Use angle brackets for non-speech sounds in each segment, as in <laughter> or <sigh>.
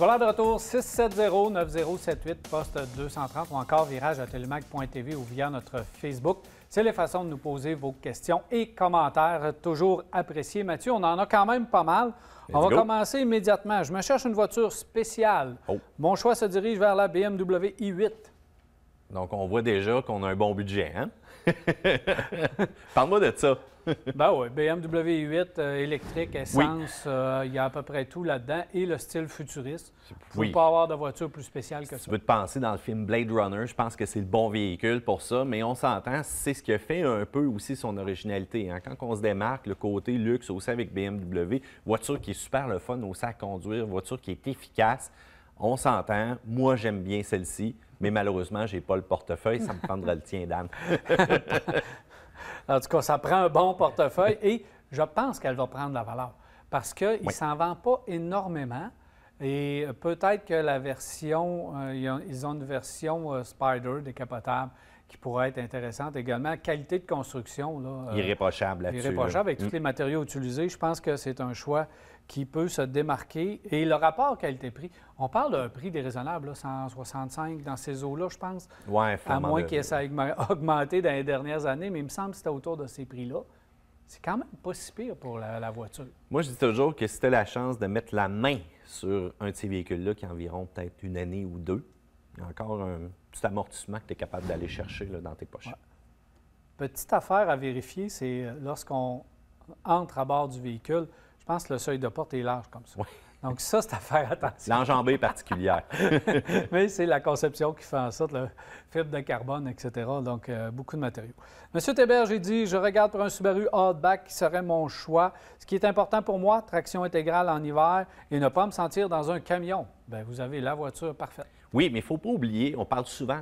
Voilà de retour, 670-9078, poste 230 ou encore virage à télémac.tv ou via notre Facebook. C'est les façons de nous poser vos questions et commentaires, toujours appréciés. Mathieu, on en a quand même pas mal. on va commencer immédiatement. Je me cherche une voiture spéciale. Oh. Mon choix se dirige vers la BMW i8. Donc, on voit déjà qu'on a un bon budget, hein? <laughs> Parle-moi de ça. <laughs> ben oui, BMW 8 électrique, essence, euh, il y a à peu près tout là-dedans et le style futuriste. Vous ne pas avoir de voiture plus spéciale que ça. Tu peux te penser dans le film Blade Runner, je pense que c'est le bon véhicule pour ça, mais on s'entend, c'est ce qui fait un peu aussi son originalité. Hein. Quand on se démarque, le côté luxe aussi avec BMW, voiture qui est super le fun aussi à conduire, voiture qui est efficace. On s'entend, moi j'aime bien celle-ci mais malheureusement, je n'ai pas le portefeuille, ça me prendra le tien, Dan. <laughs> En tout cas, ça prend un bon portefeuille et je pense qu'elle va prendre la valeur parce qu'il ne s'en vend pas énormément. Et euh, peut-être que la version, euh, ils ont une version euh, Spider décapotable qui pourrait être intéressante également. Qualité de construction. irréprochable là-dessus. Irréprochable avec mm. tous les matériaux utilisés. Je pense que c'est un choix qui peut se démarquer. Et le rapport qualité-prix, on parle d'un prix déraisonnable, 165 dans ces eaux-là, je pense. à moins qu'il ait augmenté dans les dernières années, mais il me semble que c'était autour de ces prix-là. C'est quand même pas si pire pour la, voiture. Moi, je dis toujours que c'était la chance de mettre la main sur un de ces véhicules-là qui a environ peut-être une année ou deux. y a Il Encore un petit amortissement que tu es capable d'aller chercher là, dans tes poches. Petite affaire à vérifier, c'est euh, lorsqu'on entre à bord du véhicule, je pense que le seuil de porte est large comme ça. Donc ça, c'est à faire attention. L'enjambée particulière. <laughs> Mais c'est la conception qui fait en sorte, le fibre de carbone, etc. Donc, euh, beaucoup de matériaux. Monsieur Thébert, j'ai dit, je regarde pour un Subaru Outback qui serait mon choix. Ce qui est important pour moi, traction intégrale en hiver et ne pas me sentir dans un camion. Bien, vous avez la voiture parfaite. Oui, mais il ne faut pas oublier, on parle souvent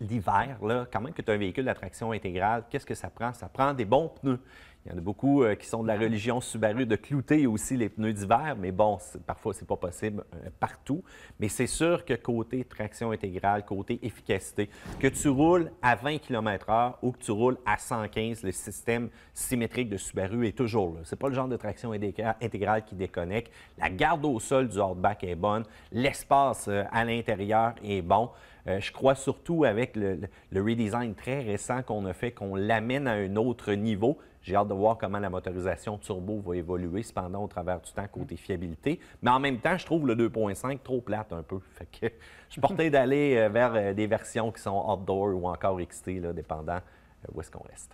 l'hiver, là, quand même que tu as un véhicule de traction intégrale, qu'est-ce que ça prend? Ça prend des bons pneus. Il y en a beaucoup euh, qui sont de la religion Subaru de clouter aussi les pneus d'hiver, mais bon, parfois, c'est pas possible euh, partout. Mais c'est sûr que côté traction intégrale, côté efficacité, que tu roules à 20 km/h ou que tu roules à 115, le système symétrique de Subaru est toujours là. C'est pas le genre de traction intégrale qui déconnecte. La garde au sol du hardback est bonne. L'espace euh, à l'intérieur est bon. je crois surtout avec le redesign très récent qu'on a fait, qu'on l'amène à un autre niveau. J'ai hâte de voir comment la motorisation turbo va évoluer, cependant, au travers du temps, côté fiabilité. Mais en même temps, je trouve le 2.5 trop plate un peu. Fait que je suis porté d'aller euh, vers euh, des versions qui sont outdoor ou encore XT, dépendant euh, où est-ce qu'on reste.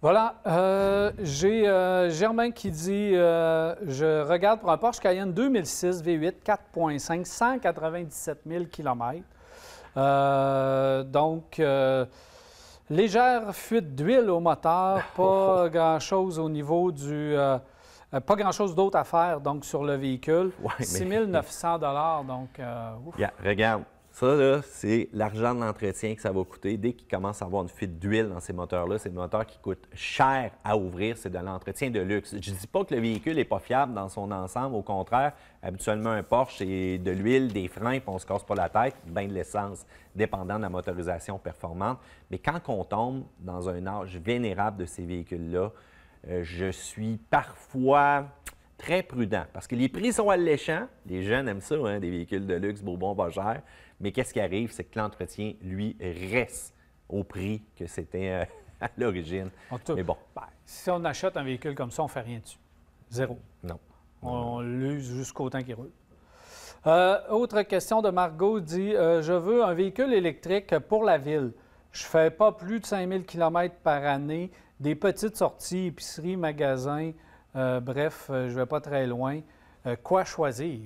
Voilà. J'ai Germain qui dit Je regarde pour un Porsche Cayenne 2006 V8 4.5, 197 000 km. donc, Légère fuite d'huile au moteur, <laughs> pas grand-chose au niveau du... Euh, euh, pas grand-chose d'autre à faire donc, sur le véhicule. 6 900 donc... Euh, regarde, ça, c'est l'argent de l'entretien que ça va coûter. Dès qu'il commence à avoir une fuite d'huile dans ces moteurs-là, c'est des moteurs qui coûtent cher à ouvrir. C'est de l'entretien de luxe. Je ne dis pas que le véhicule n'est pas fiable dans son ensemble. Au contraire, habituellement, un Porsche, c'est de l'huile, des freins, puis on ne se casse pas la tête, bien de l'essence, dépendant de la motorisation performante. Mais quand on tombe dans un âge vénérable de ces véhicules-là, euh, je suis parfois très prudent parce que les prix sont alléchants. Les jeunes aiment ça, hein, des véhicules de luxe, bourbon, pas cher. Mais qu'est-ce qui arrive, c'est que l'entretien, lui, reste au prix que c'était euh, <laughs> à l'origine. Mais bon. Ben, si on achète un véhicule comme ça, on ne fait rien dessus. Zéro. Non. On, l'use jusqu'au temps qu'il roule. Euh, autre question de Margot dit euh, Je veux un véhicule électrique pour la ville. Je fais pas plus de 5000 km par année, des petites sorties, épiceries, magasins. bref, je vais pas très loin. quoi choisir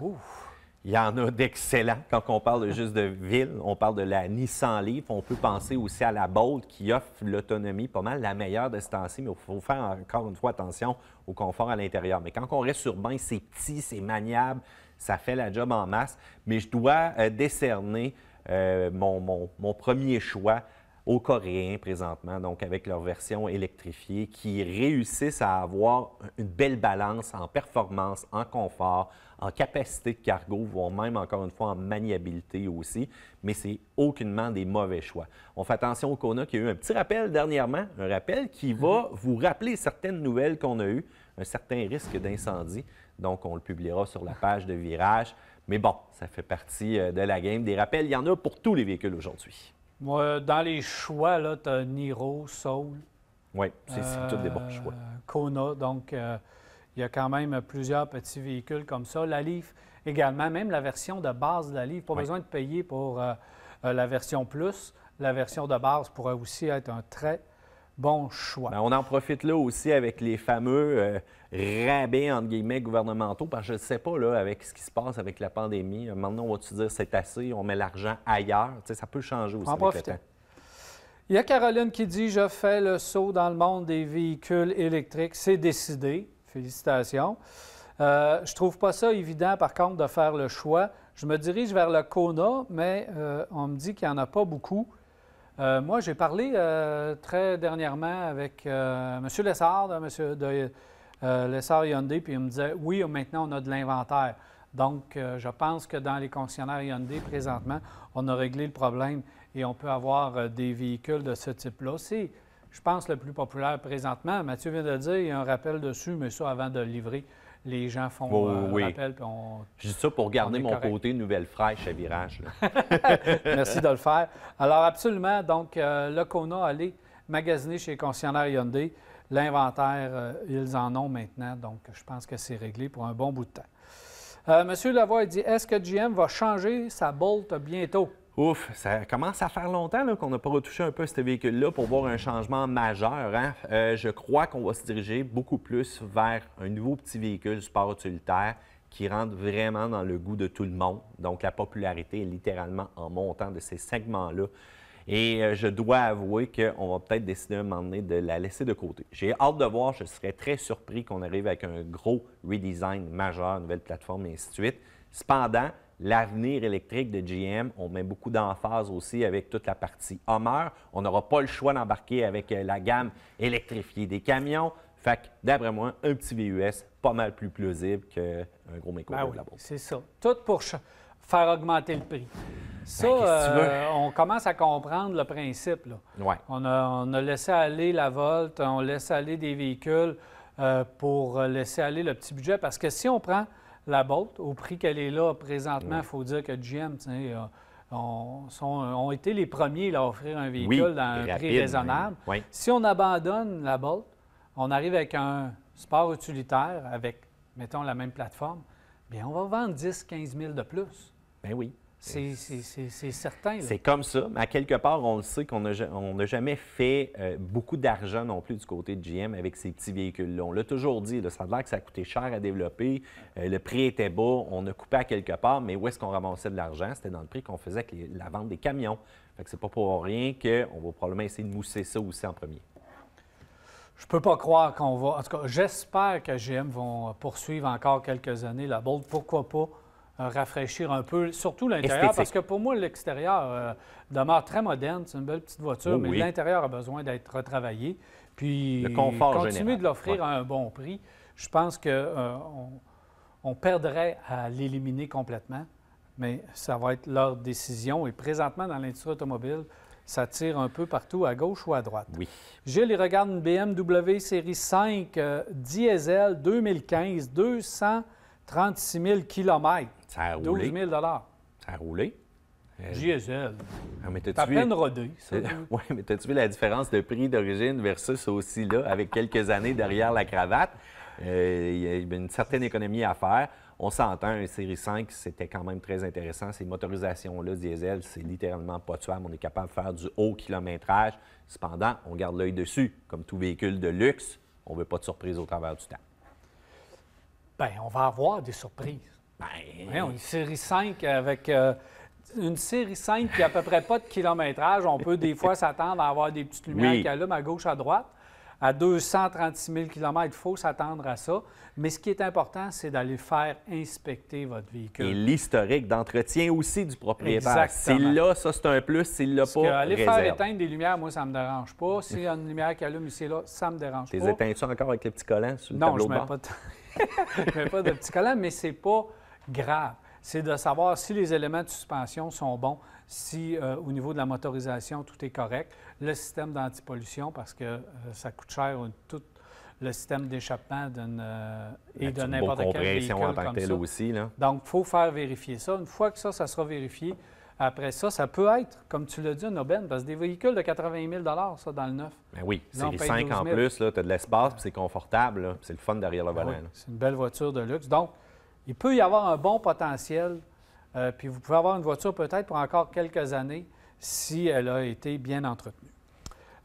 Ouf. Il y en a d'excellents. Quand on parle juste de ville, on parle de la Nissan Leaf. On peut penser aussi à la Bolt qui offre l'autonomie pas mal la meilleure de ce temps-ci, mais il faut faire encore une fois attention au confort à l'intérieur. Mais quand on reste urbain, c'est petit, c'est maniable, ça fait la job en masse. Mais je dois euh, décerner euh, mon, mon, mon premier choix aux Coréens présentement, donc avec leur version électrifiée, qui réussissent à avoir une belle balance en performance, en confort, en capacité de cargo, voire même, encore une fois, en maniabilité aussi, mais c'est aucunement des mauvais choix. On fait attention au Kona qui a eu un petit rappel dernièrement, un rappel qui mhm. va vous rappeler certaines nouvelles qu'on a eues, un certain risque d'incendie. Donc, on le publiera sur la page de virage. Mais bon, ça fait partie euh, de la game. Des rappels, il y en a pour tous les véhicules aujourd'hui. Moi, dans les choix, là, tu as Niro, Soul. Oui, c'est tous des bons choix. Euh, Kona, donc... Euh, il y a quand même plusieurs petits véhicules comme ça. La Leaf également, même la version de base de la Leaf, pas besoin de payer pour euh, euh, la version Plus. La version de base pourrait aussi être un très bon choix. Ben, on en profite là aussi avec les fameux euh, rabais, entre guillemets, gouvernementaux, parce que je ne sais pas, là, avec ce qui se passe avec la pandémie, maintenant, on va-tu dire c'est assez, on met l'argent ailleurs? ça peut changer aussi en Il y a Caroline qui dit Je fais le saut dans le monde des véhicules électriques, c'est décidé. Félicitations. Euh, je trouve pas ça évident, par contre, de faire le choix. Je me dirige vers le Kona, mais euh, on me dit qu'il n'y en a pas beaucoup. Euh, moi, j'ai parlé euh, très dernièrement avec M. Lessard, de, M. Lessard Hyundai, puis il me disait Oui, maintenant, on a de l'inventaire. Donc, je pense que dans les concessionnaires Hyundai, présentement, on a réglé le problème et on peut avoir des véhicules de ce type-là. C'est je pense, le plus populaire présentement. Mathieu vient de le dire, il y a un rappel dessus, mais ça, avant de livrer, les gens font oh, un euh, rappel. Puis je dis ça pour garder mon côté nouvelle fraîche à virage. <laughs> Merci de le faire. Alors, absolument, donc, euh, le Kona, allez magasiner chez Concessionnaire Hyundai. L'inventaire, euh, ils en ont maintenant, donc je pense que c'est réglé pour un bon bout de temps. Monsieur Lavoie dit Est-ce que GM va changer sa Bolt bientôt Ouf, ça commence à faire longtemps qu'on n'a pas retouché un peu ce véhicule-là pour voir un changement majeur. Hein. Euh, je crois qu'on va se diriger beaucoup plus vers un nouveau petit véhicule sport utilitaire qui rentre vraiment dans le goût de tout le monde. Donc, la popularité est littéralement en montant de ces segments-là. Et euh, je dois avouer qu'on va peut-être décider à un moment donné de la laisser de côté. J'ai hâte de voir, je serais très surpris qu'on arrive avec un gros redesign majeur, nouvelle plateforme et ainsi de suite. Cependant, l'avenir électrique de GM. On met beaucoup d'emphase aussi avec toute la partie Homer. On n'aura pas le choix d'embarquer avec euh, la gamme électrifiée des camions. Fait que, d'après moi, un petit VUS, pas mal plus plausible qu'un gros méco ben C'est ça. Tout pour faire augmenter le prix. Ça, ben, euh, on commence à comprendre le principe. On, a, laissé aller la Volt, on laisse aller des véhicules euh, pour laisser aller le petit budget. Parce que si on prend la Bolt, au prix qu'elle est là présentement, il faut dire que GM, euh, ont, été les premiers à offrir un véhicule à un prix raisonnable. Si on abandonne la Bolt, on arrive avec un sport utilitaire avec, mettons, la même plateforme, bien, on va vendre 10-15 000 de plus. Ben oui. C'est certain. C'est comme ça. Mais à quelque part, on le sait qu'on n'a jamais fait euh, beaucoup d'argent non plus du côté de GM avec ces petits véhicules-là. On l'a toujours dit, le ça a que ça coûtait cher à développer. Euh, le prix était bas, on a coupé à quelque part, mais où est-ce qu'on ramassait de l'argent? C'était dans le prix qu'on faisait avec la vente des camions. Fait que c'est pas pour rien qu'on va probablement essayer de mousser ça aussi en premier. Je peux pas croire qu'on va. En tout cas, j'espère que GM vont poursuivre encore quelques années la Bolt. Pourquoi pas? rafraîchir un peu, surtout l'intérieur, parce que pour moi, l'extérieur euh, demeure très moderne. C'est une belle petite voiture, oh mais l'intérieur a besoin d'être retravaillé. Puis, le continuer de l'offrir à un bon prix, je pense qu'on euh, on perdrait à l'éliminer complètement, mais ça va être leur décision. Et présentement, dans l'industrie automobile, ça tire un peu partout, à gauche ou à droite. Gilles, il regarde une BMW série 5 euh, diesel 2015, 236 000 km. Ça a roulé. 12 000 Ça a roulé. Diesel. Euh, ah, t'as peine rodé, ça. <laughs> Oui, mais t'as-tu vu la différence de prix d'origine versus aussi là, avec quelques années derrière la cravate? Euh, il y a une certaine économie à faire. On s'entend, un série 5, c'était quand même très intéressant. Ces motorisations-là, diesel, c'est littéralement pas tuable. On est capable de faire du haut kilométrage. Cependant, on garde l'œil dessus. Comme tout véhicule de luxe, on ne veut pas de surprise au travers du temps. Bien, on va avoir des surprises. Ben, une série 5 avec... Euh, une série 5 qui n'a à peu près pas de kilométrage. On peut des fois s'attendre à avoir des petites lumières qui allument à gauche, à droite. À 236 000 km, il faut s'attendre à ça. Mais ce qui est important, c'est d'aller faire inspecter votre véhicule. Et l'historique d'entretien aussi du propriétaire. S'il là, ça c'est un plus. S'il l'a pas, que aller faire éteindre des lumières, moi, ça ne me dérange pas. S'il y a une lumière qui allume ici là, ça me dérange pas. Tu Les éteins-tu encore avec les petits collants sur le non, je ne mets Pas de... <laughs> mets pas de petits collants, mais c'est pas grave. C'est de savoir si les éléments de suspension sont bons, si euh, au niveau de la motorisation, tout est correct. Le système d'antipollution, parce que euh, ça coûte cher tout le système d'échappement euh, et ben, de n'importe quel véhicule en tant aussi. Là. Donc, il faut faire vérifier ça. Une fois que ça, ça sera vérifié, après ça, ça peut être, comme tu l'as dit, une aubaine, parce que des véhicules de 80 000 ça, dans le neuf. Ben oui, c'est les 5 en plus, tu as de l'espace, puis c'est confortable, c'est le fun derrière le ben volant. c'est une belle voiture de luxe. Donc, il peut y avoir un bon potentiel, euh, puis vous pouvez avoir une voiture peut-être pour encore quelques années si elle a été bien entretenue.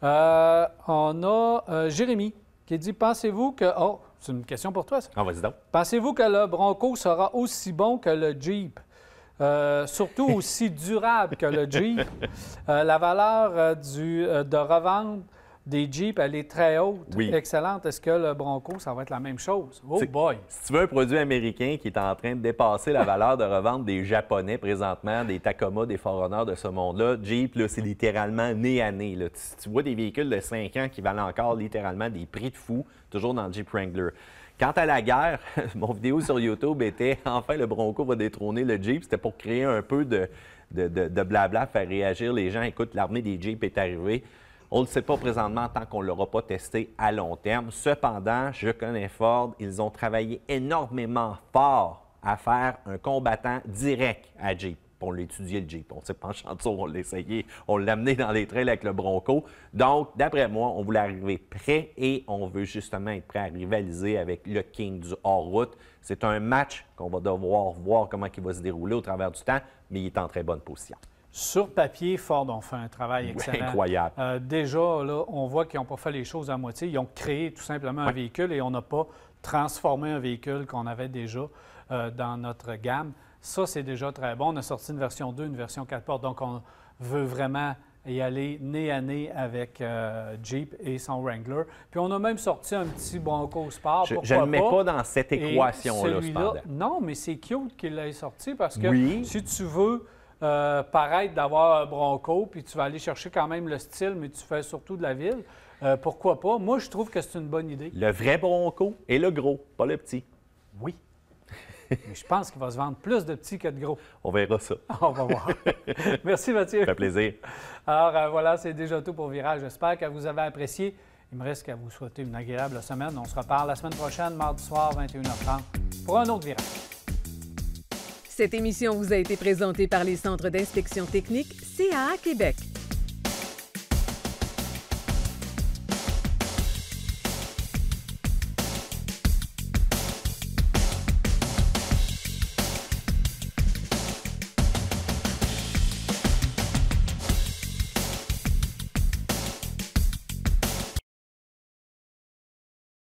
Euh, on a euh, Jérémy qui dit Pensez-vous que. Oh, c'est une question pour toi, ça. Ah, pensez-vous que le Bronco sera aussi bon que le Jeep? surtout aussi durable que le Jeep. <laughs> la valeur du, de revente des Jeeps, elle est très haute, oui. excellente. Est-ce que le Bronco, ça va être la même chose? Oh boy! Si tu veux un produit américain qui est en train de dépasser la valeur de revente des Japonais présentement, des Tacoma, des Forerunners de ce monde-là, Jeep, c'est littéralement nez à nez. Là. Tu, vois des véhicules de 5 ans qui valent encore littéralement des prix de fou, toujours dans le Jeep Wrangler. Quant à la guerre, <laughs> mon vidéo sur YouTube était Enfin, le Bronco va détrôner le Jeep. C'était pour créer un peu de, de blabla, faire réagir les gens. Écoute, l'armée des Jeeps est arrivée. On ne le sait pas présentement tant qu'on ne l'aura pas testé à long terme. Cependant, je connais Ford, ils ont travaillé énormément fort à faire un combattant direct à Jeep. Pour l'étudier le Jeep. On s'est penché en on l'a essayé, on l'a amené dans les trails avec le Bronco. Donc, d'après moi, on voulait arriver prêt et on veut justement être prêt à rivaliser avec le King du hors-route. C'est un match qu'on va devoir voir comment il va se dérouler au travers du temps, mais il est en très bonne position sur papier, Ford ont fait un travail excellent. incroyable. Euh, déjà, là, on voit qu'ils n'ont pas fait les choses à moitié. Ils ont créé tout simplement un véhicule et on n'a pas transformé un véhicule qu'on avait déjà euh, dans notre gamme. Ça, c'est déjà très bon. On a sorti une version 2, une version 4 portes. Donc, on veut vraiment y aller nez à nez avec euh, Jeep et son Wrangler. Puis on a même sorti un petit Bronco Sport. Je, je ne le mets pas, dans cette équation-là, Non, mais c'est cute qu'il l'ait sorti parce que si tu veux euh, paraître d'avoir Bronco, puis tu vas aller chercher quand même le style, mais tu fais surtout de la ville. Euh, pourquoi pas? Moi, je trouve que c'est une bonne idée. Le vrai Bronco et le gros, pas le petit. Oui. mais je pense qu'il va se vendre plus de petits que de gros. On verra ça. <laughs> On va voir. Merci, Mathieu. Ça fait plaisir. Alors, euh, voilà, c'est déjà tout pour Virage. J'espère que vous avez apprécié. Il me reste qu'à vous souhaiter une agréable semaine. On se reparle la semaine prochaine, mardi soir, 21h30, pour un autre virage. Cette émission vous a été présentée par les Centres d'inspection technique CAA Québec.